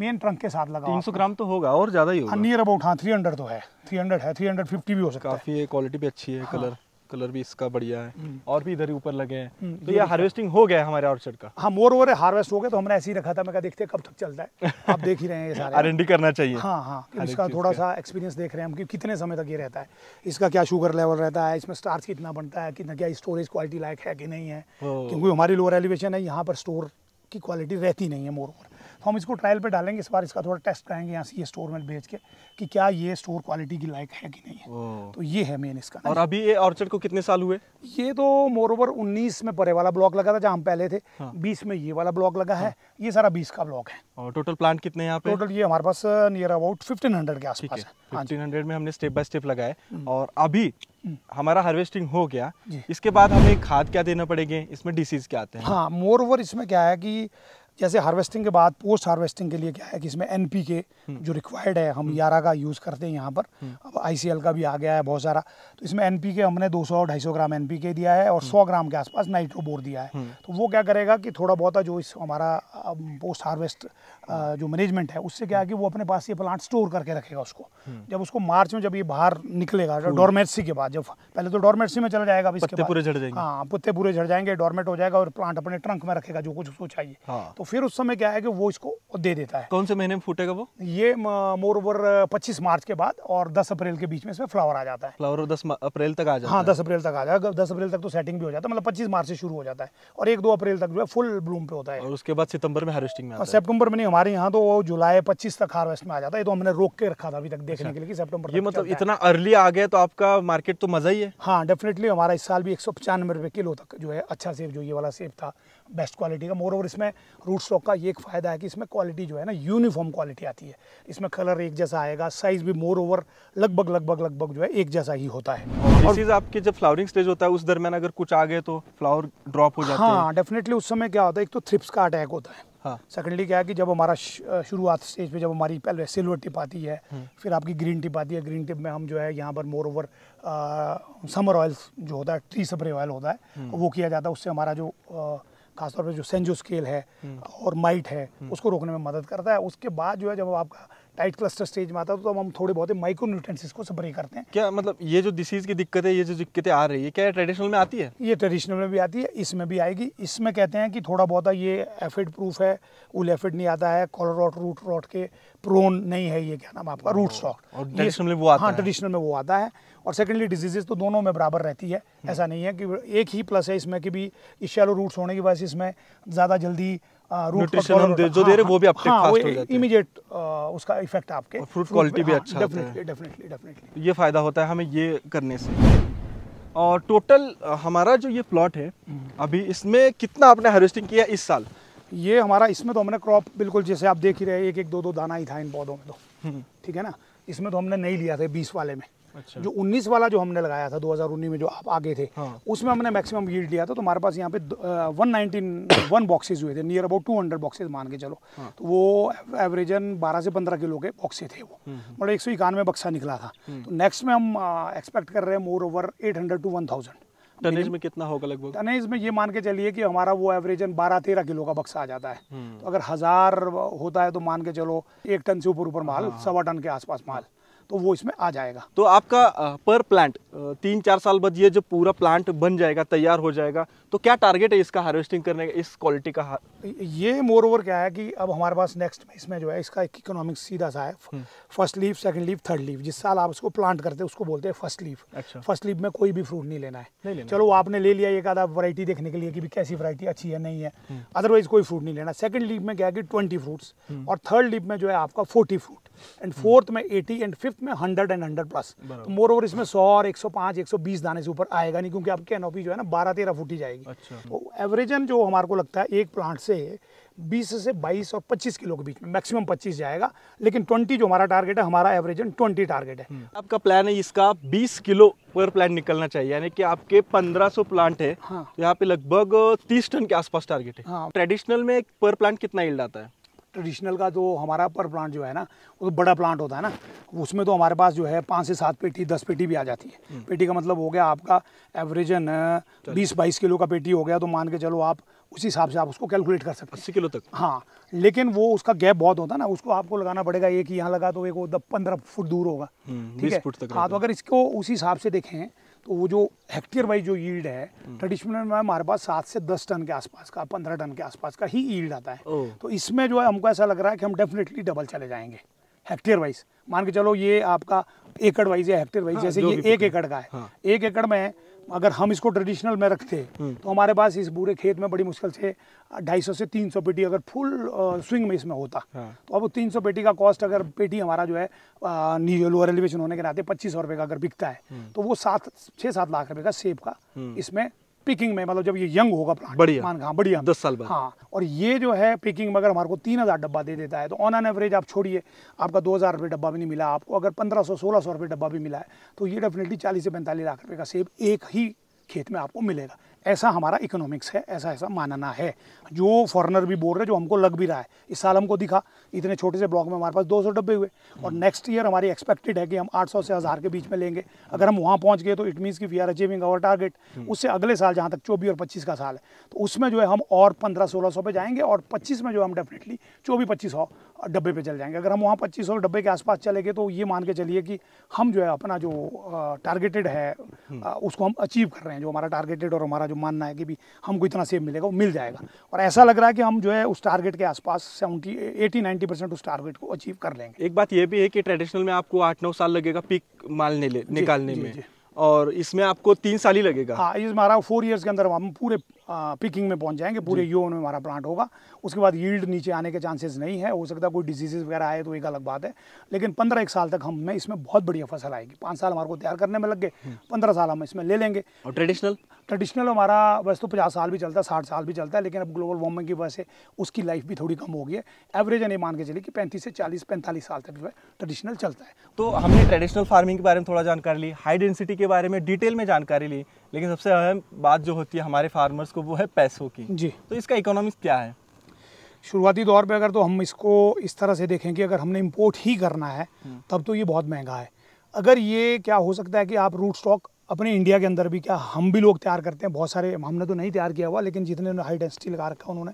मेन ट्रंक के साथ लगा 300 ग्राम तो होगा और ज़्यादा ही हाँ, होगा नियर अबाउट हाँ 300 तो है 300 है 350 भी हो सकता है क्वालिटी भी अच्छी है कलर हाँ। कलर भी इसका बढ़िया है हम्म। और भी इधर ऊपर लगे हैं हम्म, तो ये हार्वेस्टिंग हो गया हमारे ऑर्चर्ड का हाँ मोर ओवर हार्वेस्ट हो गया तो हमने ऐसे ही रखा था मैं कहा देखते कब तक चलता है आप देख ही रहे हैं ये सारे आर करना चाहिए हाँ हाँ इसका थोड़ा सा एक्सपीरियंस देख रहे हैं हम कि कितने समय तक ये रहता है इसका क्या शुगर लेवल रहता है इसमें स्टार्च कितना बनता है कितना क्या स्टोरेज क्वालिटी लायक है कि नहीं है क्योंकि हमारी लोअर एलिवेशन है यहाँ पर स्टोर की क्वालिटी रहती नहीं है मोर ओवर तो हम इसको ट्रायल पे डालेंगे इस बार इसका थोड़ा टेस्ट कराएंगे यहाँ से ये स्टोर में बेच के कि क्या ये स्टोर क्वालिटी की लायक है कि नहीं है तो ये है मेन इसका और अभी ये ऑर्चर्ड को कितने साल हुए ये तो मोर ओवर उन्नीस में परे वाला ब्लॉक लगा था जहाँ हम पहले थे हाँ। बीस हाँ। में ये वाला ब्लॉक लगा है हाँ। ये सारा बीस का ब्लॉक है और टोटल प्लांट कितने यहाँ पे टोटल ये हमारे पास नियर अबाउट फिफ्टीन हंड्रेड के आसपास फिफ्टीन हंड्रेड हाँ में हमने स्टेप बाय स्टेप लगाए हम्म। और अभी हम्म। हमारा हार्वेस्टिंग हो गया इसके बाद हमें खाद क्या देना पड़ेगा इसमें डिसीज क्या आते हैं हाँ मोर ओवर इसमें क्या है कि जैसे हार्वेस्टिंग के बाद पोस्ट हार्वेस्टिंग के लिए क्या है कि इसमें एन के हम्म। जो रिक्वायर्ड है हम यारा हम्म। का यूज़ करते हैं यहाँ पर हम्म। अब आई का भी आ गया है बहुत सारा तो इसमें एन हमने 200 250 ग्राम एन दिया है और 100 ग्राम के आसपास नाइट्रोबोर दिया है तो वो क्या करेगा कि थोड़ा बहुत जो इस हमारा पोस्ट हार्वेस्ट जो मैनेजमेंट है उससे क्या है कि वो अपने पास ये प्लांट स्टोर करके रखेगा उसको जब उसको मार्च में जब ये बाहर निकलेगा डोरमेटसी के बाद जब पहले तो डोरमेटसी में चला जाएगा पूरे झड़ जाएंगे हाँ पुत्ते पूरे झड़ जाएंगे डोरमेट हो जाएगा और प्लांट अपने ट्रंक में रखेगा जो कुछ उसको चाहिए हाँ। तो और तो फिर उस समय क्या है कि वो इसको दे देता है कौन से महीने में फूटेगा वो ये मोर ओवर पच्चीस मार्च के बाद और दस अप्रैल के बीच में इसमें फ्लावर आ जाता है फ्लावर दस अप्रैल तक आ जाता हाँ दस अप्रैल तक आ जाएगा दस अप्रैल तक तो सेटिंग भी हो जाता है मतलब पच्चीस मार्च से शुरू हो जाता है और एक दो अप्रैल तक जो है फुल ब्लूम पे होता है और उसके बाद सितंबर में हार्वेस्टिंग में सेप्टेम्बर में नहीं हमारे यहाँ तो जुलाई पच्चीस तक हार्वेस्ट में आ जाता है तो हमने रोक के रखा था अभी तक अच्छा। देखने के लिए सेप्टेम्बर ये मतलब इतना अर्ली आ गया तो आपका मार्केट तो मजा ही है हाँ डेफिनेटली हमारा इस साल भी एक सौ पचानवे रुपए किलो तक जो है अच्छा सेब जो ये वाला सेब था बेस्ट क्वालिटी का मोर ओवर इसमें रूट स्टॉक का ये एक फ़ायदा है कि इसमें क्वालिटी जो है ना यूनिफॉर्म क्वालिटी आती है इसमें कलर एक जैसा आएगा साइज़ भी मोर ओवर लगभग लगभग लगभग जो है एक जैसा ही होता है और चीज़ आपके जब फ्लावरिंग स्टेज होता है उस दरमियान अगर कुछ आ गए तो फ्लावर ड्रॉप हो जाता है हाँ डेफिनेटली उस समय क्या होता है एक तो थ्रिप्स का अटैक होता है सेकंडली हाँ। सेकेंडली क्या है कि जब हमारा शुरुआत स्टेज पे जब हमारी पहले सिल्वर टिप आती है हम्म। फिर आपकी ग्रीन टिप आती है ग्रीन टिप में हम जो है यहाँ पर मोर ओवर समर ऑयल जो होता है ट्री स्प्रे ऑयल होता है हम्म। वो किया जाता है उससे हमारा जो आ, खासतौर पर जो सेंजो स्केल है हम्म। और माइट है हम्म। उसको रोकने में मदद करता है उसके बाद जो है जब आपका टाइट क्लस्टर स्टेज में आता है तो हम थोड़े बहुत माइक्रो न्यूट्रेंट्स को स्प्रे करते हैं क्या मतलब ये जो डिसीज़ की दिक्कत है ये जो दिक्कतें आ रही है क्या ट्रेडिशनल में आती है ये ट्रेडिशनल में भी आती है इसमें भी आएगी इसमें कहते हैं कि थोड़ा बहुत ये एफिड प्रूफ है उल एफिड नहीं आता है रॉट रूट रॉट के प्रोन नहीं है ये क्या नाम आपका रूट स्टॉक ट्रेडिशनल हाँ ट्रेडिशनल में वो आता है और सेकेंडली डिजीजेज तो दोनों में बराबर रहती है हम्म। ऐसा नहीं है कि एक ही प्लस है इसमें कि भी इस रूट्स होने की वजह से इसमें ज़्यादा जल्दी हम जो दे रहे हाँ, वो भी आपके हाँ, फास्ट हो जाते हैं इमीडिएट उसका इफेक्ट आपके फ्रूट क्वालिटी भी हाँ, अच्छा डेफिनेटली डेफिनेटली ये फ़ायदा होता है हमें ये करने से और टोटल हमारा जो ये प्लॉट है हम्म। अभी इसमें कितना आपने हार्वेस्टिंग किया इस साल ये हमारा इसमें तो हमने क्रॉप बिल्कुल जैसे आप देख ही रहे एक एक दो दो दाना ही था इन पौधों में तो हम्म। ठीक है ना इसमें तो हमने नहीं लिया था बीस वाले में अच्छा। जो 19 वाला जो हमने लगाया था 2019 में जो आप आगे थे हाँ। उसमें हमने मैक्सिमम यील्ड लिया था तो हमारे पास यहाँ पे वन नाइनटीन वन बॉक्सेज हुए थे near about two hundred boxes मान के चलो हाँ। तो वो एवरेजन बारह से पंद्रह किलो के बॉक्से थे वो हम्म, हम्म। मतलब एक सौ इक्यानवे बक्सा निकला था हम्म। तो नेक्स्ट में हम एक्सपेक्ट कर रहे हैं moreover eight hundred to one thousand tonnage में कितना होगा लगभग टनेज में ये मान के चलिए कि हमारा वो एवरेजन बारह तेरह किलो का बक्सा आ जाता है तो अगर हजार होता है तो मान के चलो एक टन से ऊपर ऊपर माल हाँ। सवा टन के आसपास माल तो वो इसमें आ जाएगा तो आपका पर प्लांट तीन चार साल बाद ये जो पूरा प्लांट बन जाएगा तैयार हो जाएगा तो क्या टारगेट है इसका हार्वेस्टिंग करने का इस क्वालिटी का ये मोर ओवर क्या है कि अब हमारे पास नेक्स्ट में इसमें जो है इसका एक इकोनॉमिक सीधा सा है first leave second leave third leave जिस साल आप उसको प्लांट करते हैं उसको बोलते हैं फर्स्ट लीव अच्छा। फर्स्ट लीव में कोई भी फ्रूट नहीं लेना है नहीं लेना चलो आपने ले लिया एक आधा वरायटी देखने के लिए कि कैसी वरायटी अच्छी है नहीं है अदरवाइज हम्म। कोई फ्रूट नहीं लेना सेकंड लीव में क्या है कि ट्वेंटी हम्म। फ्रूट्स और थर्ड लीव में जो है आपका फोर्टी फ्रूट एंड फोर्थ में एटी एंड फिफ्थ फिफ्थ में हंड्रेड एंड हंड्रेड प्लस तो मोर ओवर इसमें सौ और एक सौ पांच एक सौ बीस दाने से ऊपर आएगा नहीं क्योंकि आपकी एनओपी जो है ना बारह तेरह फुट ही जाएगी अच्छा। तो एवरेजन जो हमारे को लगता है एक प्लांट से बीस से बाईस और पच्चीस किलो के बीच में मैक्सिमम पच्चीस जाएगा लेकिन ट्वेंटी जो हमारा टारगेट है हमारा एवरेजन ट्वेंटी टारगेट है हम्म। आपका प्लान है इसका बीस किलो पर प्लान निकलना चाहिए यानी कि आपके 1500 प्लांट है हाँ। तो यहाँ पे लगभग 30 टन के आसपास टारगेट है हाँ। ट्रेडिशनल में पर प्लांट कितना इल्ड आता है ट्रेडिशनल का जो हमारा पर प्लांट जो है ना वो तो बड़ा प्लांट होता है ना उसमें तो हमारे पास जो है पाँच से सात पेटी दस पेटी भी आ जाती है हम्म। पेटी का मतलब हो गया आपका एवरेजन बीस बाईस किलो का पेटी हो गया तो मान के चलो आप उसी हिसाब से आप उसको कैलकुलेट कर सकते हैं अस्सी किलो तक हाँ लेकिन वो उसका गैप बहुत होता है ना उसको आपको लगाना पड़ेगा एक यहाँ लगा तो एक वो पंद्रह फुट दूर होगा हम्म, ठीक है हाँ तो अगर इसको उसी हिसाब से देखें तो वो जो हेक्टेयर वाइज जो ईल्ड है ट्रेडिशनल में हमारे पास सात से दस टन के आसपास का पंद्रह टन के आसपास का ही ईल्ड आता है तो इसमें जो है हमको ऐसा लग रहा है कि हम डेफिनेटली डबल चले जाएंगे हेक्टेयर वाइज मान के चलो ये आपका एकड़ वाइज या हेक्टेयर हाँ, वाइज जैसे ये एक एकड़ का है हाँ। एक एकड़ में अगर हम इसको ट्रेडिशनल में रखते हम्म। तो हमारे पास इस पूरे खेत में बड़ी मुश्किल से 250 से 300 पेटी अगर फुल स्विंग में इसमें होता हाँ। तो अब 300 पेटी का कॉस्ट अगर पेटी हमारा जो है लोअर एलिवेशन होने के नाते पच्चीस सौ रुपये का अगर बिकता है हम्म। तो वो सात छः सात लाख रुपये का सेब का हम्म। इसमें पिकिंग में मतलब जब ये यंग होगा प्लांट बढ़िया मान हाँ बढ़िया दस साल बाद हाँ और ये जो है पिकिंग में अगर हमारे को तीन हज़ार डब्बा दे देता है तो ऑन एन एवरेज आप छोड़िए आपका दो हज़ार रुपये डब्बा भी नहीं मिला आपको अगर पंद्रह सौ सोलह सौ रुपये डब्बा भी मिला है तो ये डेफिनेटली चालीस से पैंतालीस लाख रुपये का सेब एक ही खेत में आपको मिलेगा ऐसा हमारा इकोनॉमिक्स है ऐसा ऐसा मानना है जो फॉरनर भी बोल रहे जो हमको लग भी रहा है इस साल हमको दिखा इतने छोटे से ब्लॉक में हमारे पास 200 डब्बे हुए और नेक्स्ट हम्म। ईयर हमारी एक्सपेक्टेड है कि हम 800 से हज़ार के बीच में लेंगे अगर हम वहाँ पहुँच गए तो इट मीन्स कि we are achieving our target उससे अगले साल जहाँ तक चौबीस और पच्चीस का साल है तो उसमें जो है हम और पंद्रह सोलह सौ पे जाएंगे और पच्चीस में जो हम डेफिनेटली चौबीस पच्चीस सौ डब्बे पे चल जाएंगे अगर हम वहाँ पच्चीस सौ डब्बे के आसपास चले गए तो ये मान के चलिए कि हम जो है अपना जो टारगेटेड है हम्म। उसको हम अचीव कर रहे हैं जो हमारा टारगेटेड और हमारा जो मानना है कि भी हमको इतना सेव मिलेगा वो मिल जाएगा और ऐसा लग रहा है कि हम जो है उस टारगेट के आसपास सेवेंटी एटी नाइन्टी परसेंट उस टारगेट को अचीव कर लेंगे एक बात ये भी है कि ट्रेडिशनल में आपको आठ नौ साल लगेगा पिक मालने निकालने जी, में जी, जी. और इसमें आपको तीन साल ही लगेगा हाँ इस हमारा फोर ईयर्स के अंदर हम पूरे पिकिंग में पहुंच जाएंगे पूरे यून में हमारा प्लांट होगा उसके बाद यील्ड नीचे आने के चांसेस नहीं है हो सकता कोई डिजीजेज वगैरह आए तो एक अलग बात है लेकिन पंद्रह एक साल तक हमें इसमें बहुत बढ़िया फसल आएगी पाँच साल हमारे को तैयार करने में लग गए हम्म। पंद्रह साल हम इसमें ले लेंगे और ट्रेडिशनल ट्रेडिशनल हमारा वैसे तो पचास साल भी चलता है साठ साल भी चलता है लेकिन अब ग्लोबल वार्मिंग की वजह से उसकी लाइफ भी थोड़ी कम हो गई है एवरेज यानी मान के चलिए कि पैंतीस से चालीस पैंतालीस साल तक जो है ट्रेडिशनल चलता है तो हमने ट्रेडिशनल फार्मिंग के बारे में थोड़ा जानकारी ली हाई डेंसिटी के बारे में डिटेल में जानकारी ली लेकिन सबसे अहम बात जो होती है हमारे फार्मर्स को वो है पैसों की जी तो इसका इकोनॉमिक्स क्या है शुरुआती दौर पे अगर तो हम इसको इस तरह से देखें कि अगर हमने इम्पोर्ट ही करना है हम्म। तब तो ये बहुत महंगा है अगर ये क्या हो सकता है कि आप रूट स्टॉक अपने इंडिया के अंदर भी क्या हम भी लोग तैयार करते हैं बहुत सारे हमने तो नहीं तैयार किया हुआ लेकिन जितने हाई डेंसिटी लगा रखा है उन्होंने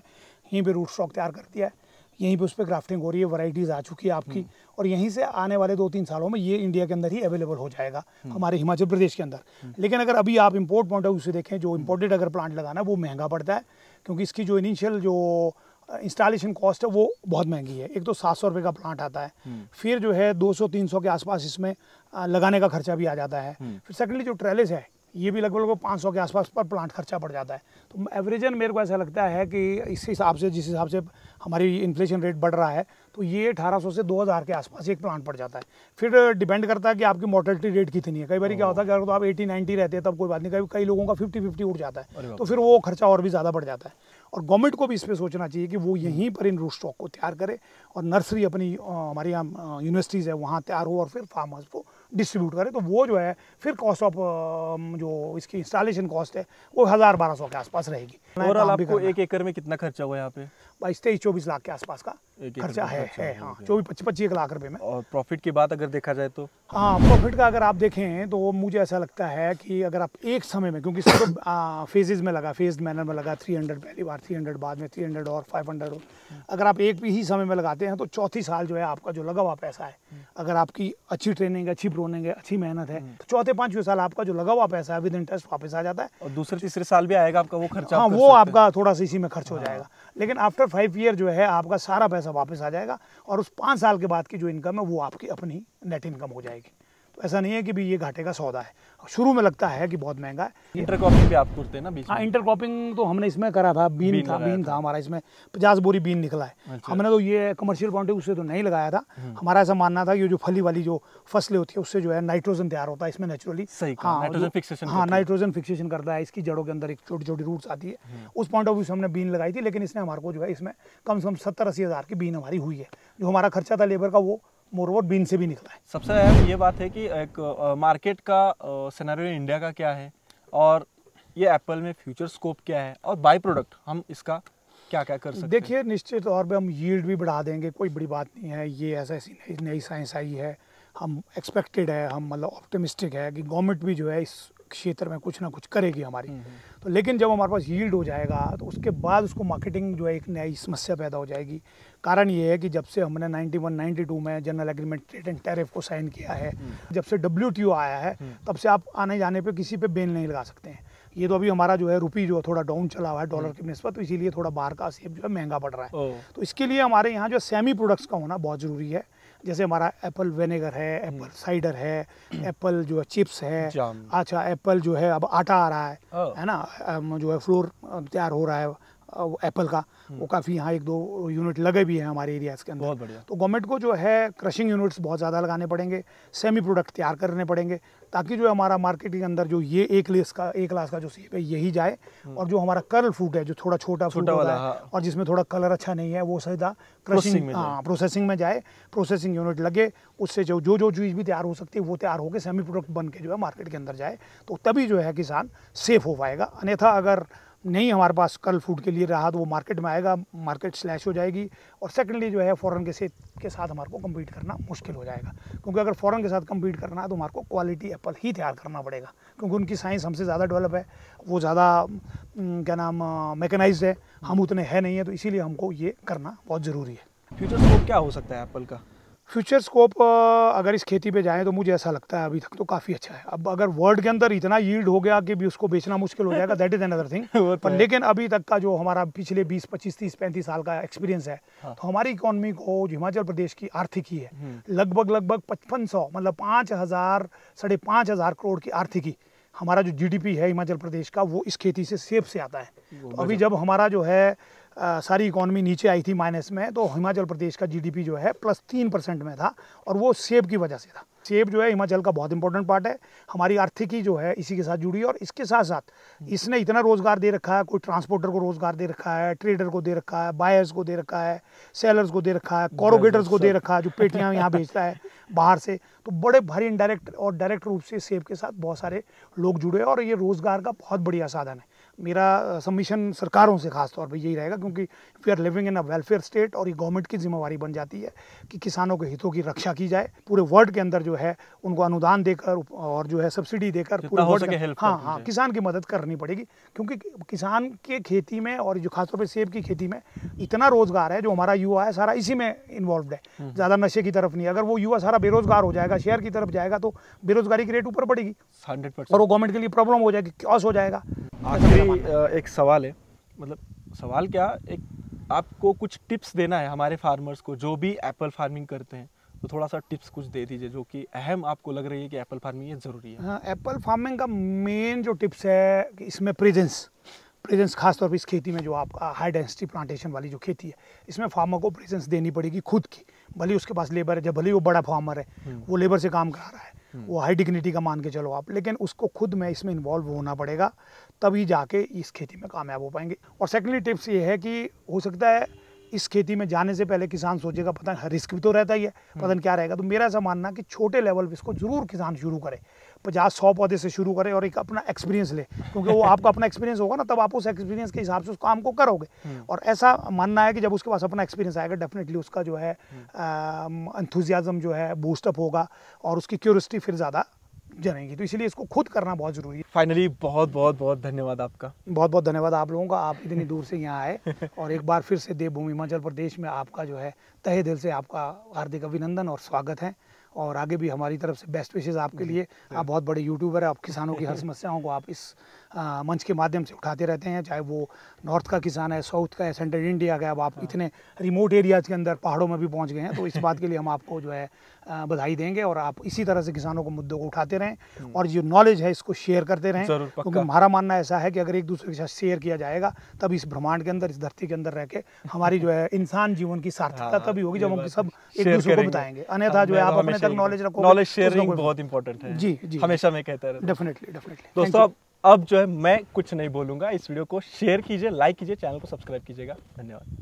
यहीं पर रूट स्टॉक तैयार कर दिया है यहीं पे उस पर ग्राफ्टिंग हो रही है वैरायटीज़ आ चुकी है आपकी हम्म। और यहीं से आने वाले दो तीन सालों में ये इंडिया के अंदर ही अवेलेबल हो जाएगा हम्म। हमारे हिमाचल प्रदेश के अंदर हम्म। लेकिन अगर अभी आप इम्पोर्ट पॉइंट ऑफ व्यू देखें जो इम्पोर्टेड अगर प्लांट लगाना है वो महंगा पड़ता है क्योंकि इसकी जो इनिशियल जो इंस्टॉलेशन कॉस्ट है वो बहुत महंगी है एक तो सात सौ रुपये का प्लांट आता है फिर जो है दो सौ तीन सौ के आसपास इसमें लगाने का खर्चा भी आ जाता है फिर सेकेंडली जो ट्रेलिस है ये भी लगभग लगभग पाँच सौ के आसपास पर प्लांट खर्चा पड़ जाता है तो एवरेजन मेरे को ऐसा लगता है कि इस हिसाब से जिस हिसाब से हमारी इन्फ्लेशन रेट बढ़ रहा है तो ये 1800 से 2000 के आसपास एक प्लांट पड़ जाता है फिर डिपेंड करता है कि आपकी मोटेलिटी रेट कितनी है कई बार क्या होता है कि अगर तो आप एटी नाइन्टी रहते हैं तब कोई बात नहीं कभी कई लोगों का फिफ्टी फिफ्टी उठ जाता है तो फिर वो खर्चा और भी ज़्यादा बढ़ जाता है और गवर्नमेंट को भी इस पर सोचना चाहिए कि वो यहीं पर इन रूट स्टॉक को तैयार करे और नर्सरी अपनी हमारे यहाँ यूनिवर्सिटीज़ है वहाँ तैयार हो और फिर फार्म हाउस को डिस्ट्रीब्यूट करें तो वो जो है फिर कॉस्ट ऑफ जो इसकी इंस्टॉलेशन कॉस्ट है वो हज़ार बारह सौ के आसपास रहेगी ओवरऑल आपको एक एकड़ में कितना खर्चा हुआ यहाँ पे बाईस तेईस चौबीस लाख के आसपास का खर्चा है, हाँ, चौबीस पच्चीस पच्चीस लाख रुपए में और प्रॉफिट की बात अगर देखा जाए तो हाँ प्रॉफिट का अगर आप देखें तो मुझे ऐसा लगता है कि अगर आप एक समय में क्योंकि सब फेजेज में लगा फेज मैनर में लगा थ्री हंड्रेड पहली बार थ्री हंड्रेड बाद में थ्री हंड्रेड और फाइव हंड्रेड हम्म। अगर आप एक भी ही समय में लगाते हैं तो चौथी साल जो है आपका जो लगा हुआ पैसा है हम्म। अगर आपकी अच्छी ट्रेनिंग अच्छी प्रोनिंग है अच्छी मेहनत है हम्म। तो चौथे पांचवें साल आपका जो लगा हुआ पैसा है विद इंटरेस्ट वापस आ जाता है और दूसरे तीसरे साल भी आएगा आपका वो खर्चा हाँ वो आपका थोड़ा सा इसी में खर्च हो हाँ। जाएगा लेकिन आफ्टर फाइव ईयर जो है आपका सारा पैसा वापस आ जाएगा और उस पाँच साल के बाद की जो इनकम है वो आपकी अपनी नेट इनकम हो जाएगी ऐसा नहीं है कि भी ये घाटे का सौदा है शुरू में लगता है कि बहुत महंगा है इंटरक्रॉपिंग भी आप करते हैं ना बीच हाँ इंटरक्रॉपिंग तो हमने इसमें करा था बीन, बीन था बीन था हमारा इसमें पचास बोरी बीन निकला है अच्छा। हमने तो ये कमर्शियल बाउंड्री उससे तो नहीं लगाया था हम्म। हमारा ऐसा मानना था कि जो फली वाली जो फसलें होती है उससे जो है नाइट्रोजन तैयार होता है इसमें नेचुरली हाँ नाइट्रोजन हाँ, फिक्सेशन करता है इसकी जड़ों के अंदर एक छोटी छोटी रूट्स आती है हम्म। उस पॉइंट ऑफ व्यू से हमने बीन लगाई थी लेकिन इसने हमारे को जो है इसमें कम से कम सत्तर अस्सी हज़ार की बीन हमारी हुई है जो हमारा खर्चा था लेबर का वो मोरवर बीन से भी निकला है सबसे अहम ये बात है कि एक मार्केट का सिनेरियो इंडिया का क्या है और ये एप्पल में फ्यूचर स्कोप क्या है और बाई प्रोडक्ट हम इसका क्या क्या कर सकते हैं देखिए निश्चित तौर पे हम यील्ड भी बढ़ा देंगे कोई बड़ी बात नहीं है ये ऐसा ऐसी नई नई साइंस आई है हम एक्सपेक्टेड है हम मतलब ऑप्टिमिस्टिक है कि गवर्नमेंट भी जो है इस क्षेत्र में कुछ ना कुछ करेगी हमारी हम्म, हम्म। तो लेकिन जब हमारे पास यील्ड हो जाएगा तो उसके बाद उसको मार्केटिंग जो है एक नई समस्या पैदा हो जाएगी कारण ये है कि जब से हमने 91 92 में general agreement trade and tariff को साइन किया है हम्म। जब से डब्ल्यू आया है तब से आप आने जाने पर किसी पर बेन नहीं लगा सकते हैं ये तो अभी हमारा जो है रुपी जो है थोड़ा डाउन चला हुआ है डॉलर की नस्बत तो इसीलिए थोड़ा बाहर का सेब जो है महंगा पड़ रहा है तो इसके लिए हमारे यहाँ जो सेमी प्रोडक्ट्स का होना बहुत ज़रूरी है जैसे हमारा एप्पल वेनेगर है हम्म। एप्पल साइडर है एप्पल जो है चिप्स है अच्छा एप्पल जो है अब आटा आ रहा है है ना जो है फ्लोर तैयार हो रहा है एप्पल का हम्म। वो काफ़ी यहाँ एक दो यूनिट लगे भी हैं हमारे एरियाज़ के अंदर बहुत बढ़िया तो गवर्नमेंट को जो है क्रशिंग यूनिट्स बहुत ज़्यादा लगाने पड़ेंगे सेमी प्रोडक्ट तैयार करने पड़ेंगे ताकि जो हमारा मार्केट के अंदर जो ये एक लेस का एक लास का जो सेब है यही जाए हम्म। और जो हमारा कर्ल फ्रूट है जो थोड़ा छोटा फ्रूट वाला है हाँ। और जिसमें थोड़ा कलर अच्छा नहीं है वो सीधा क्रशिंग हाँ प्रोसेसिंग में जाए प्रोसेसिंग हाँ, यूनिट लगे उससे जो जो जो चीज़ भी तैयार हो सकती है वो तैयार होकर सेमी प्रोडक्ट बन के जो है मार्केट के अंदर जाए तो तभी जो है किसान सेफ हो पाएगा अन्यथा अगर नहीं हमारे पास कल फूड के लिए रहा तो वो मार्केट में आएगा मार्केट स्लैश हो जाएगी और सेकेंडली जो है फ़ॉरन के से के साथ हमारे को कम्पीट करना मुश्किल हो जाएगा क्योंकि अगर फ़ॉरन के साथ कम्पीट करना है तो हमारे को क्वालिटी एप्पल ही तैयार करना पड़ेगा क्योंकि उनकी साइंस हमसे ज़्यादा डेवलप है वो ज़्यादा क्या नाम मैकेनाइज है हम उतने हैं नहीं है तो इसीलिए हमको ये करना बहुत ज़रूरी है फ्यूचर स्कोप क्या हो सकता है एप्पल का फ्यूचर स्कोप अगर इस खेती पे जाएं तो मुझे ऐसा लगता है अभी तक तो काफ़ी अच्छा है अब अगर वर्ल्ड के अंदर इतना यील्ड हो गया कि भी उसको बेचना मुश्किल हो जाएगा दैट इज़ अनदर थिंग पर लेकिन अभी तक का जो हमारा पिछले 20, 25, 30, 35 साल का एक्सपीरियंस है हाँ। तो हमारी इकोनॉमी को हिमाचल प्रदेश की आर्थिकी है हम्म। लगभग लगभग पचपन सौ मतलब पाँच हज़ार साढ़े पाँच हज़ार करोड़ की आर्थिकी हमारा जो जीडीपी है हिमाचल प्रदेश का वो इस खेती से सेब से आता है तो अभी जब हमारा जो है सारी इकोनॉमी नीचे आई थी माइनस में तो हिमाचल प्रदेश का जीडीपी जो है प्लस तीन परसेंट में था और वो सेब की वजह से था सेब जो है हिमाचल का बहुत इंपॉर्टेंट पार्ट है हमारी आर्थिकी जो है इसी के साथ जुड़ी है और इसके साथ साथ हम्म। इसने इतना रोज़गार दे रखा है कोई ट्रांसपोर्टर को रोज़गार दे रखा है ट्रेडर को दे रखा है बायर्स को दे रखा है सेलर्स को दे रखा है कॉरोगेटर्स को दे रखा है जो पेटियाँ यहाँ भेजता है बाहर से तो बड़े भारी इंडायरेक्ट और डायरेक्ट रूप से सेब के साथ बहुत सारे लोग जुड़े और ये रोज़गार का बहुत बढ़िया साधन है मेरा सबमिशन सरकारों से खास तौर पर यही रहेगा क्योंकि we are living in a welfare state और ये गवर्नमेंट की जिम्मेवारी बन जाती है कि किसानों के हितों की रक्षा की जाए पूरे वर्ल्ड के अंदर जो है उनको अनुदान देकर और जो है सब्सिडी देकर पूरे वर्ल्ड हाँ हाँ, हाँ किसान की मदद करनी पड़ेगी क्योंकि किसान के खेती में और जो खासतौर पर सेब की खेती में इतना रोजगार है जो हमारा युवा है सारा इसी में इन्वॉल्व है हम्म। ज़्यादा नशे की तरफ नहीं अगर वो युवा सारा बेरोजगार हो जाएगा शहर की तरफ जाएगा तो बेरोजगारी की रेट ऊपर बढ़ेगी हंड्रेड और वो गवर्नमेंट के लिए प्रॉब्लम हो जाएगी क्रॉस हो जाएगा आखिरी एक सवाल है मतलब सवाल क्या एक आपको कुछ टिप्स देना है हमारे फार्मर्स को जो भी एप्पल फार्मिंग करते हैं तो थोड़ा सा टिप्स कुछ दे दीजिए जो कि अहम आपको लग रही है कि एप्पल फार्मिंग ये ज़रूरी है हाँ एप्पल फार्मिंग का मेन जो टिप्स है कि इसमें प्रेजेंस प्रेजेंस खासतौर पर इस खेती में जो आपका हाई डेंसिटी प्लांटेशन वाली जो खेती है इसमें फार्मर को प्रेजेंस देनी पड़ेगी खुद की भले उसके पास लेबर है जब भले वो बड़ा फार्मर है हम्म। वो लेबर से काम करा रहा है हम्म। वो हाई डिग्निटी का मान के चलो आप लेकिन उसको खुद में इसमें इन्वॉल्व होना पड़ेगा तभी जाके इस खेती में कामयाब हो पाएंगे और सेकेंडली टिप्स ये है कि हो सकता है इस खेती में जाने से पहले किसान सोचेगा पता नहीं रिस्क भी तो रहता ही है पता नहीं क्या रहेगा तो मेरा ऐसा मानना कि छोटे लेवल पर इसको जरूर किसान शुरू करे पचास सौ पौधे से शुरू करें और एक अपना एक्सपीरियंस ले क्योंकि वो आपका अपना एक्सपीरियंस होगा ना तब आप उस एक्सपीरियंस के हिसाब से उस काम को करोगे हम्म। और ऐसा मानना है कि जब उसके पास अपना एक्सपीरियंस आएगा डेफिनेटली उसका जो है एंथुजियाजम हम्म। जो है बूस्टअप होगा और उसकी क्यूरसिटी फिर ज़्यादा जलेंगी तो इसलिए इसको खुद करना बहुत ज़रूरी है फाइनली बहुत बहुत बहुत धन्यवाद आपका बहुत बहुत धन्यवाद आप लोगों का आप इतनी दूर से यहाँ आए और एक बार फिर से देवभूमि हिमाचल प्रदेश में आपका जो है तहे दिल से आपका हार्दिक अभिनंदन और स्वागत है और आगे भी हमारी तरफ से बेस्ट विशेज़ आपके लिए आप बहुत बड़े यूट्यूबर हैं आप किसानों की हर समस्याओं को आप इस मंच के माध्यम से उठाते रहते हैं चाहे वो नॉर्थ का किसान है साउथ का है सेंट्रल इंडिया का है अब आप हाँ। इतने रिमोट एरियाज़ के अंदर पहाड़ों में भी पहुंच गए हैं तो इस बात के लिए हम आपको जो है बधाई देंगे और आप इसी तरह से किसानों को मुद्दों को उठाते रहें हम्म। और जो नॉलेज है इसको शेयर करते रहें क्योंकि हमारा मानना ऐसा है कि अगर एक दूसरे के साथ शेयर किया जाएगा तब इस ब्रह्मांड के अंदर इस धरती के अंदर रह के हमारी जो है इंसान जीवन की सार्थकता हाँ, तभी होगी जब हम सब एक दूसरे को बताएंगे अन्यथा हाँ, जो है आप अपने तक नॉलेज रखो नॉलेज शेयरिंग बहुत इंपॉर्टेंट है जी जी हमेशा मैं कहता रहता डेफिनेटली डेफिनेटली दोस्तों अब जो है मैं कुछ नहीं बोलूँगा इस वीडियो को शेयर कीजिए लाइक कीजिए चैनल को सब्सक्राइब कीजिएगा धन्यवाद